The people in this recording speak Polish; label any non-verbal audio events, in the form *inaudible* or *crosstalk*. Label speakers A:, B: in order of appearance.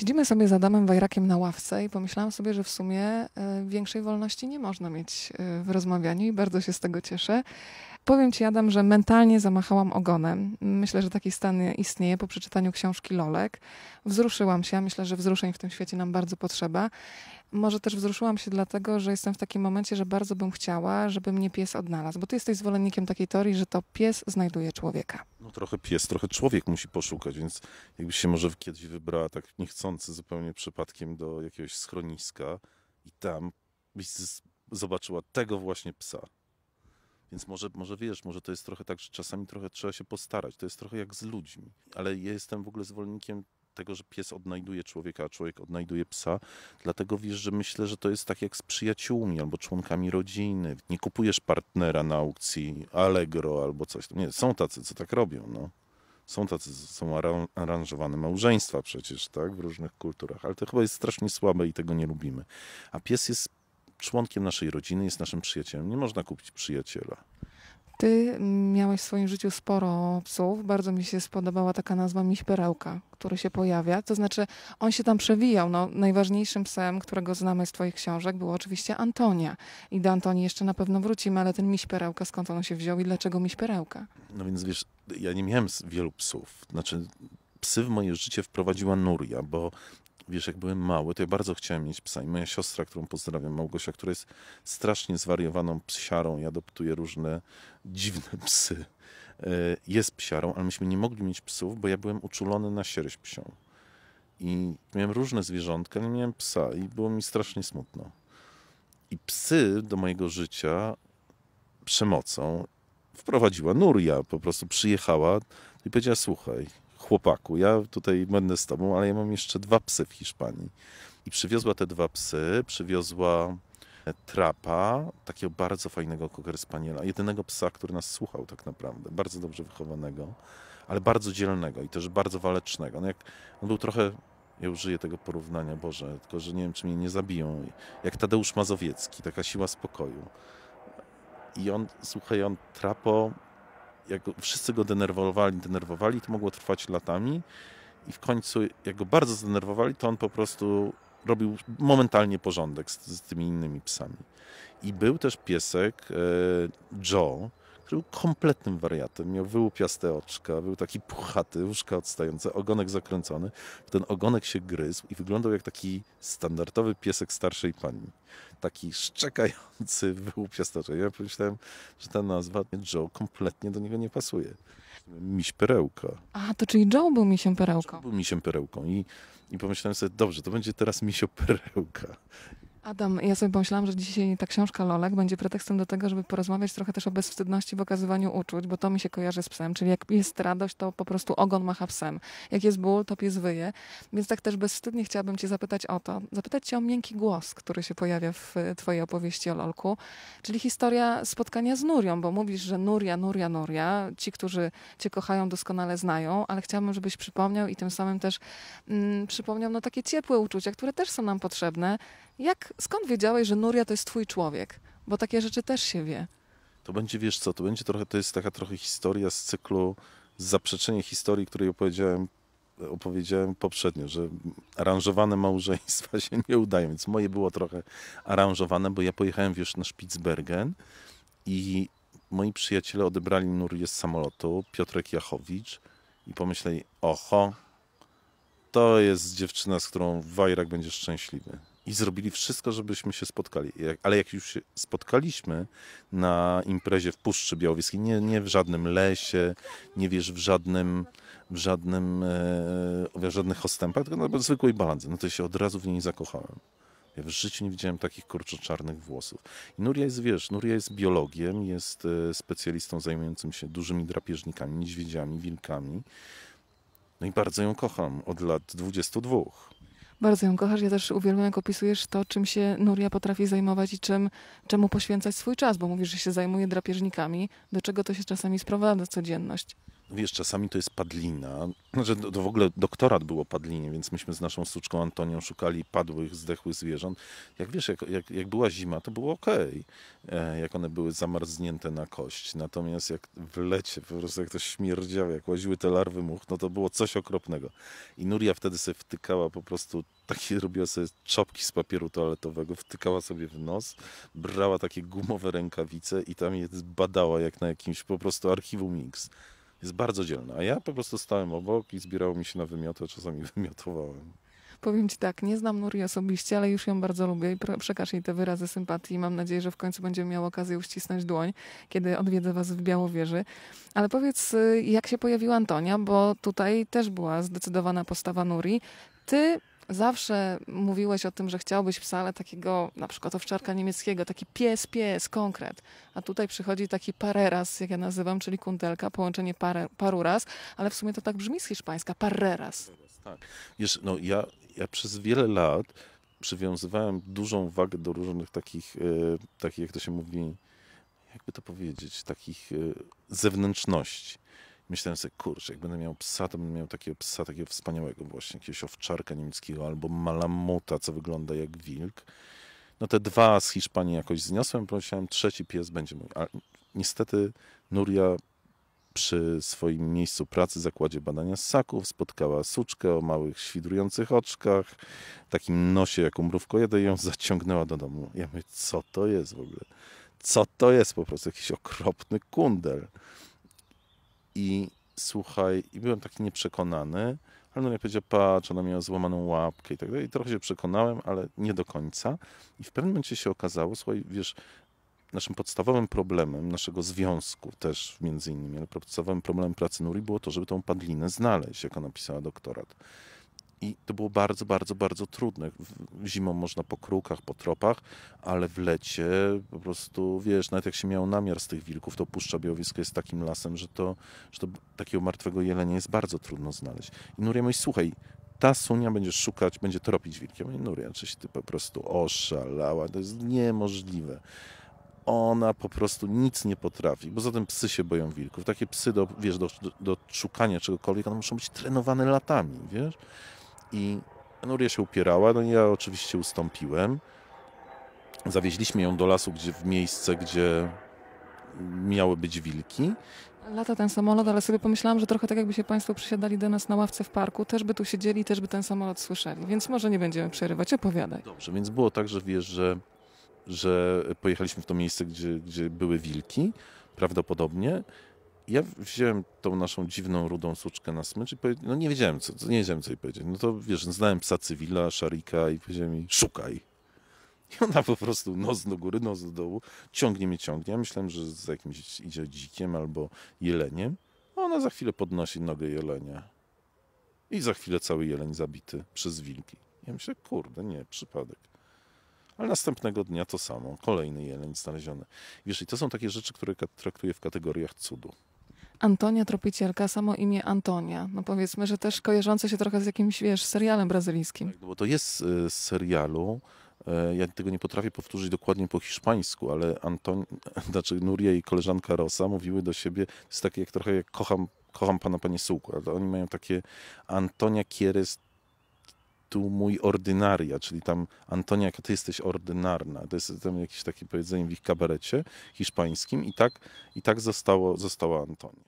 A: Siedzimy sobie z Adamem Wajrakiem na ławce i pomyślałam sobie, że w sumie e, większej wolności nie można mieć e, w rozmawianiu i bardzo się z tego cieszę. Powiem Ci, Adam, że mentalnie zamachałam ogonem. Myślę, że taki stan istnieje po przeczytaniu książki Lolek. Wzruszyłam się, myślę, że wzruszeń w tym świecie nam bardzo potrzeba. Może też wzruszyłam się dlatego, że jestem w takim momencie, że bardzo bym chciała, żeby mnie pies odnalazł. Bo ty jesteś zwolennikiem takiej teorii, że to pies znajduje człowieka.
B: No trochę pies, trochę człowiek musi poszukać, więc jakbyś się może kiedyś wybrała tak niechcący zupełnie przypadkiem do jakiegoś schroniska i tam byś zobaczyła tego właśnie psa. Więc może, może wiesz, może to jest trochę tak, że czasami trochę trzeba się postarać. To jest trochę jak z ludźmi. Ale ja jestem w ogóle zwolennikiem tego, że pies odnajduje człowieka, a człowiek odnajduje psa. Dlatego wiesz, że myślę, że to jest tak jak z przyjaciółmi albo członkami rodziny. Nie kupujesz partnera na aukcji Allegro albo coś. Nie, są tacy, co tak robią. No. Są tacy, są aranżowane małżeństwa przecież, tak, w różnych kulturach, ale to chyba jest strasznie słabe i tego nie lubimy. A pies jest członkiem naszej rodziny, jest naszym przyjacielem. Nie można kupić przyjaciela.
A: Ty miałeś w swoim życiu sporo psów. Bardzo mi się spodobała taka nazwa Miś Perełka, który się pojawia. To znaczy, on się tam przewijał. No, najważniejszym psem, którego znamy z twoich książek, był oczywiście Antonia. I do Antoni jeszcze na pewno wrócimy, ale ten Miś Perełka, skąd on się wziął i dlaczego Miś Perełka?
B: No więc wiesz, ja nie miałem wielu psów. Znaczy, psy w moje życie wprowadziła Nuria, bo wiesz, jak byłem mały, to ja bardzo chciałem mieć psa. I moja siostra, którą pozdrawiam, Małgosia, która jest strasznie zwariowaną psiarą i adoptuje różne dziwne *laughs* psy, e, jest psiarą, ale myśmy nie mogli mieć psów, bo ja byłem uczulony na sierść psią. I miałem różne zwierzątka, nie miałem psa i było mi strasznie smutno. I psy do mojego życia przemocą wprowadziła Nuria, po prostu przyjechała i powiedziała, słuchaj, chłopaku, ja tutaj będę z tobą, ale ja mam jeszcze dwa psy w Hiszpanii. I przywiozła te dwa psy, przywiozła e, trapa, takiego bardzo fajnego cocker spaniela, jedynego psa, który nas słuchał tak naprawdę, bardzo dobrze wychowanego, ale bardzo dzielnego i też bardzo walecznego. No jak, on był trochę, ja użyję tego porównania, Boże, tylko że nie wiem, czy mnie nie zabiją, jak Tadeusz Mazowiecki, taka siła spokoju. I on, słuchaj, on trapo jak wszyscy go denerwowali, denerwowali, to mogło trwać latami i w końcu, jak go bardzo zdenerwowali, to on po prostu robił momentalnie porządek z, z tymi innymi psami. I był też piesek e, Joe, był kompletnym wariatem. Miał wyłupiaste oczka, był taki puchaty, łóżka odstające, ogonek zakręcony. Ten ogonek się gryzł i wyglądał jak taki standardowy piesek starszej pani. Taki szczekający *laughs* oczka. Ja pomyślałem, że ta nazwa Joe kompletnie do niego nie pasuje. Miś Perełka.
A: A, to czyli Joe był misiem Perełką. Joe
B: był misiem Perełką i, i pomyślałem sobie, dobrze, to będzie teraz misio Perełka.
A: Adam, ja sobie pomyślałam, że dzisiaj ta książka Lolek będzie pretekstem do tego, żeby porozmawiać trochę też o bezwstydności w okazywaniu uczuć, bo to mi się kojarzy z psem, czyli jak jest radość, to po prostu ogon macha psem. Jak jest ból, to pies wyje. Więc tak też bezwstydnie chciałabym cię zapytać o to. Zapytać cię o miękki głos, który się pojawia w y, twojej opowieści o Lolku, czyli historia spotkania z Nurią, bo mówisz, że Nuria, Nuria, Nuria, ci, którzy cię kochają, doskonale znają, ale chciałabym, żebyś przypomniał i tym samym też mm, przypomniał no, takie ciepłe uczucia, które też są nam potrzebne, jak, skąd wiedziałeś, że Nuria to jest twój człowiek? Bo takie rzeczy też się wie.
B: To będzie, wiesz co, to będzie trochę, to jest taka trochę historia z cyklu z zaprzeczenie historii, której opowiedziałem, opowiedziałem poprzednio, że aranżowane małżeństwa się nie udają, więc moje było trochę aranżowane, bo ja pojechałem, wiesz, na Spitsbergen i moi przyjaciele odebrali Nurię z samolotu, Piotrek Jachowicz i pomyśleli, oho, to jest dziewczyna, z którą Wajrak będzie szczęśliwy i zrobili wszystko, żebyśmy się spotkali. Ale jak już się spotkaliśmy na imprezie w Puszczy Białowieskiej, nie, nie w żadnym lesie, nie wiesz, w żadnym w, żadnym, e, w żadnych ostępach, tylko na zwykłej baladze, no to się od razu w niej zakochałem. Ja w życiu nie widziałem takich kurczoczarnych włosów. I Nuria jest, wiesz, Nuria jest biologiem, jest e, specjalistą zajmującym się dużymi drapieżnikami, niedźwiedziami, wilkami. No i bardzo ją kocham od lat 22.
A: Bardzo ją kochasz. Ja też uwielbiam, jak opisujesz to, czym się Nuria potrafi zajmować i czym, czemu poświęcać swój czas, bo mówisz, że się zajmuje drapieżnikami. Do czego to się czasami sprowadza, codzienność?
B: wiesz, czasami to jest padlina. Znaczy, to, to w ogóle doktorat było padlinie, więc myśmy z naszą suczką Antonią szukali padłych, zdechłych zwierząt. Jak wiesz, jak, jak, jak była zima, to było ok, e, jak one były zamarznięte na kość. Natomiast jak w lecie, po prostu jak to śmierdziało, jak łaziły te larwy much, no to było coś okropnego. I Nuria wtedy sobie wtykała po prostu takie, robiła sobie czopki z papieru toaletowego, wtykała sobie w nos, brała takie gumowe rękawice i tam je badała jak na jakimś po prostu archiwum Mix. Jest bardzo dzielna. A ja po prostu stałem obok i zbierało mi się na wymioty, czasami *laughs* wymiotowałem.
A: Powiem Ci tak, nie znam Nuri osobiście, ale już ją bardzo lubię i przekaż jej te wyrazy sympatii. Mam nadzieję, że w końcu będziemy miał okazję uścisnąć dłoń, kiedy odwiedzę Was w Białowieży. Ale powiedz, y, jak się pojawiła Antonia, bo tutaj też była zdecydowana postawa Nuri. Ty Zawsze mówiłeś o tym, że chciałbyś psa, ale takiego na przykład owczarka niemieckiego, taki pies, pies, konkret. A tutaj przychodzi taki pareras, jak ja nazywam, czyli kundelka, połączenie pare, paru raz, ale w sumie to tak brzmi z hiszpańska, pareras.
B: Tak. Wiesz, no ja, ja przez wiele lat przywiązywałem dużą wagę do różnych takich, e, takich jak to się mówi, jakby to powiedzieć, takich e, zewnętrzności myślałem sobie, kurczę, jak będę miał psa, to będę miał takiego psa, takiego wspaniałego właśnie, jakiegoś owczarka niemieckiego albo malamuta, co wygląda jak wilk. No te dwa z Hiszpanii jakoś zniosłem, prosiłem, trzeci pies będzie mój. A niestety Nuria przy swoim miejscu pracy, zakładzie badania ssaków, spotkała suczkę o małych, świdrujących oczkach, takim nosie jak umrówko jeden, ją zaciągnęła do domu. Ja mówię, co to jest w ogóle? Co to jest po prostu? Jakiś okropny kundel. I słuchaj, i byłem taki nieprzekonany, ale no ja powiedział, patrz, ona miała złamaną łapkę i tak dalej. I trochę się przekonałem, ale nie do końca. I w pewnym momencie się okazało, słuchaj, wiesz, naszym podstawowym problemem naszego związku też między innymi, ale podstawowym problemem pracy Nuri było to, żeby tą padlinę znaleźć, jak ona pisała doktorat. I to było bardzo, bardzo, bardzo trudne. Zimą można po krukach, po tropach, ale w lecie po prostu, wiesz, nawet jak się miał namiar z tych wilków, to Puszcza Białowieska jest takim lasem, że to, że to takiego martwego jelenia jest bardzo trudno znaleźć. I Nuria mówi, słuchaj, ta sunia będzie szukać, będzie tropić wilkiem. Ja mówię, Nuria, czyś ty po prostu oszalała, to jest niemożliwe ona po prostu nic nie potrafi. bo zatem psy się boją wilków. Takie psy do, wiesz, do, do, do szukania czegokolwiek, one muszą być trenowane latami, wiesz? I Nuria się upierała, no ja oczywiście ustąpiłem. Zawieźliśmy ją do lasu, gdzie w miejsce, gdzie miały być wilki.
A: Lata ten samolot, ale sobie pomyślałam, że trochę tak jakby się Państwo przysiadali do nas na ławce w parku, też by tu siedzieli, też by ten samolot słyszeli, więc może nie będziemy przerywać, opowiadaj.
B: Dobrze, więc było tak, że wiesz, że, że pojechaliśmy w to miejsce, gdzie, gdzie były wilki, prawdopodobnie, ja wziąłem tą naszą dziwną, rudą suczkę na smycz i powiedział: no nie wiedziałem, co, nie wiedziałem, co jej powiedzieć. No to wiesz, znałem psa cywila, szarika i powiedziałem mi, szukaj. I ona po prostu nos do góry, nos do dołu, ciągnie mnie, ciągnie. Ja myślałem, że z jakimś idzie dzikiem albo jeleniem. A ona za chwilę podnosi nogę jelenia. I za chwilę cały jeleń zabity przez wilki. Ja myślę, kurde, nie, przypadek. Ale następnego dnia to samo, kolejny jeleń znaleziony. Wiesz, i to są takie rzeczy, które traktuję w kategoriach cudu.
A: Antonia Tropicielka, samo imię Antonia, no powiedzmy, że też kojarzące się trochę z jakimś, wiesz, serialem brazylijskim. Tak,
B: no bo to jest y, z serialu, y, ja tego nie potrafię powtórzyć dokładnie po hiszpańsku, ale Anton, *laughs* znaczy Nuria i koleżanka Rosa mówiły do siebie, to jest takie jak trochę jak kocham, kocham pana, panie Sułku, ale oni mają takie Antonia Kieres tytuł Mój Ordynaria, czyli tam Antonia, ty jesteś ordynarna. To jest tam jakieś takie powiedzenie w ich kabarecie hiszpańskim i tak, i tak zostało, została Antonia.